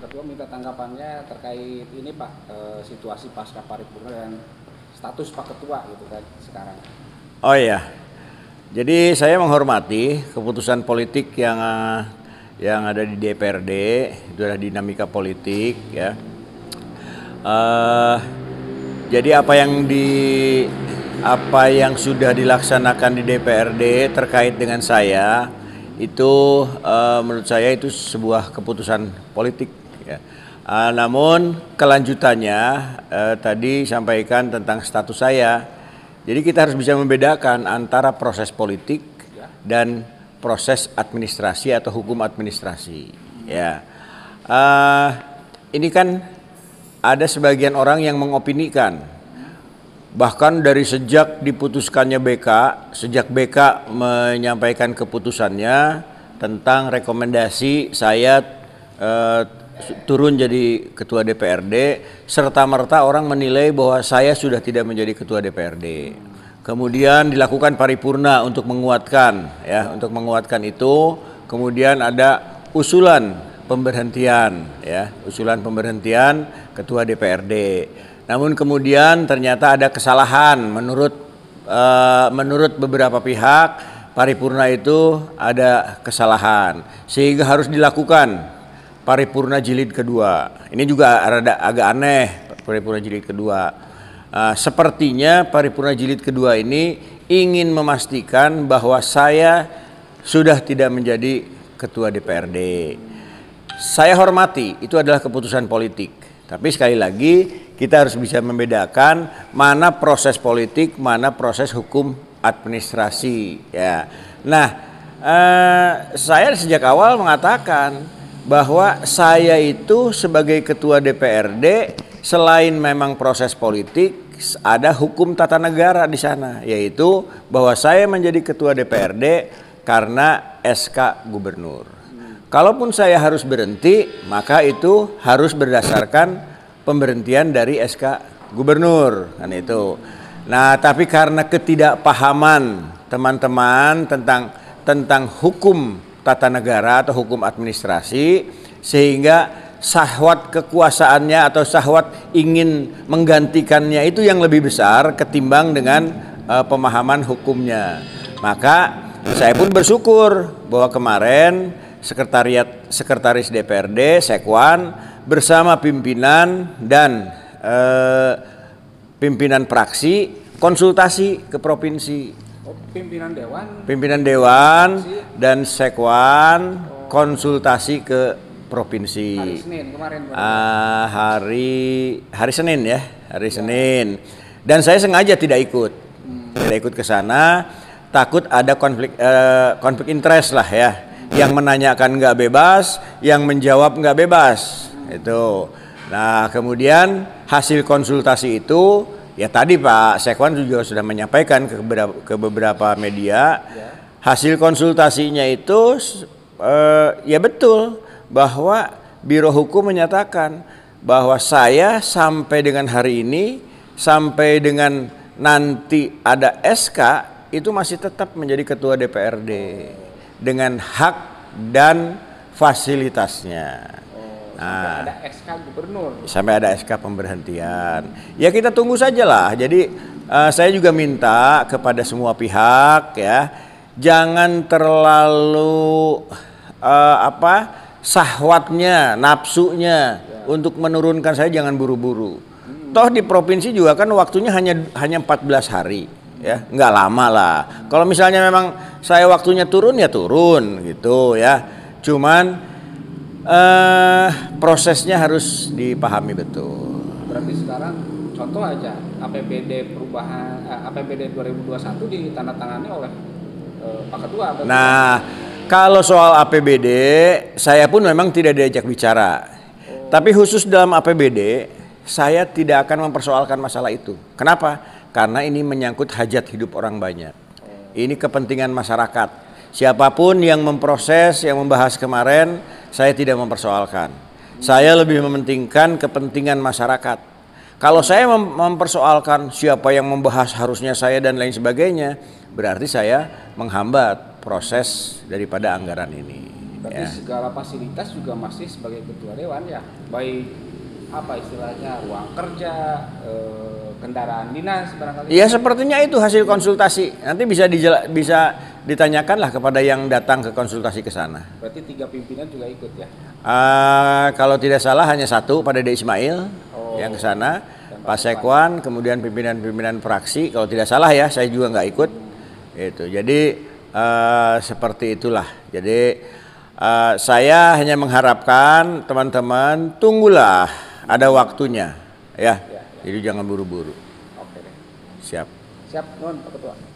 kedua minta tanggapannya terkait ini Pak e, situasi pasca paripurna dan status Pak Ketua gitu kan sekarang. Oh iya. Jadi saya menghormati keputusan politik yang eh, yang ada di DPRD itu adalah dinamika politik ya. Uh, jadi apa yang di apa yang sudah dilaksanakan di DPRD terkait dengan saya itu uh, menurut saya itu sebuah keputusan politik Ya. Uh, namun kelanjutannya uh, tadi sampaikan tentang status saya. Jadi kita harus bisa membedakan antara proses politik dan proses administrasi atau hukum administrasi. Ya, uh, ini kan ada sebagian orang yang mengopinikan bahkan dari sejak diputuskannya BK, sejak BK menyampaikan keputusannya tentang rekomendasi saya Uh, turun jadi ketua DPRD serta merta orang menilai bahwa saya sudah tidak menjadi ketua DPRD. Kemudian dilakukan paripurna untuk menguatkan ya, untuk menguatkan itu. Kemudian ada usulan pemberhentian ya, usulan pemberhentian ketua DPRD. Namun kemudian ternyata ada kesalahan menurut e, menurut beberapa pihak paripurna itu ada kesalahan sehingga harus dilakukan paripurna jilid kedua. Ini juga rada agak aneh paripurna jilid kedua. Uh, sepertinya paripurna jilid kedua ini ingin memastikan bahwa saya sudah tidak menjadi ketua DPRD. Saya hormati, itu adalah keputusan politik. Tapi sekali lagi kita harus bisa membedakan mana proses politik, mana proses hukum administrasi ya. Nah, uh, saya sejak awal mengatakan bahwa saya itu sebagai ketua DPRD selain memang proses politik ada hukum tata negara di sana yaitu bahwa saya menjadi ketua DPRD karena SK gubernur. Kalaupun saya harus berhenti, maka itu harus berdasarkan pemberhentian dari SK gubernur kan itu. Nah, tapi karena ketidakpahaman teman-teman tentang tentang hukum tata negara atau hukum administrasi sehingga sahwat kekuasaannya atau sahwat ingin menggantikannya itu yang lebih besar ketimbang dengan uh, pemahaman hukumnya. Maka saya pun bersyukur bahwa kemarin sekretariat sekretaris DPRD Sekwan bersama pimpinan dan uh, pimpinan praksi konsultasi ke provinsi pimpinan dewan pimpinan dewan dan sekwan oh. konsultasi ke provinsi hari Senin kemarin. Uh, hari hari Senin ya hari ya. Senin dan saya sengaja tidak ikut hmm. tidak ikut ke sana takut ada konflik uh, konflik interest lah ya yang menanyakan nggak bebas yang menjawab nggak bebas hmm. itu nah kemudian hasil konsultasi itu Ya tadi Pak Sekwan juga sudah menyampaikan ke beberapa, ke beberapa media ya. hasil konsultasinya itu eh, ya betul bahwa Biro Hukum menyatakan bahwa saya sampai dengan hari ini sampai dengan nanti ada SK itu masih tetap menjadi ketua DPRD dengan hak dan fasilitasnya sampai ah. ada SK gubernur. Sampai ada SK pemberhentian. Ya kita tunggu saja lah Jadi uh, saya juga minta kepada semua pihak ya jangan terlalu uh, apa sahwatnya, nafsunya ya. untuk menurunkan saya jangan buru-buru. Hmm. Toh di provinsi juga kan waktunya hanya hanya 14 hari ya nggak lama lah kalau misalnya memang saya waktunya turun ya turun gitu ya cuman uh, prosesnya harus dipahami betul. Berarti sekarang contoh aja APBD perubahan uh, APBD 2021 ditandatangani oleh uh, Pak Ketua. Atau nah, kalau soal APBD saya pun memang tidak diajak bicara. Oh. Tapi khusus dalam APBD saya tidak akan mempersoalkan masalah itu. Kenapa? Karena ini menyangkut hajat hidup orang banyak. Oh. Ini kepentingan masyarakat. Siapapun yang memproses, yang membahas kemarin, saya tidak mempersoalkan. Saya lebih mementingkan kepentingan masyarakat. Kalau saya mempersoalkan siapa yang membahas harusnya saya dan lain sebagainya, berarti saya menghambat proses daripada anggaran ini. Berarti ya. segala fasilitas juga masih sebagai ketua dewan ya, baik apa istilahnya ruang kerja, eh, kendaraan dinas barangkali. Iya sepertinya itu hasil konsultasi. Nanti bisa dijela, bisa ditanyakanlah kepada yang datang ke konsultasi ke sana. Berarti tiga pimpinan juga ikut ya? Uh, kalau tidak salah hanya satu pada D Ismail oh. yang ke sana, Pak Sekwan, kemudian pimpinan-pimpinan fraksi. Kalau tidak salah ya, saya juga nggak ikut. Hmm. Itu. Jadi uh, seperti itulah. Jadi uh, saya hanya mengharapkan teman-teman tunggulah ada waktunya ya. ya, ya. Jadi jangan buru-buru. Oke Siap. Siap, non Pak Ketua.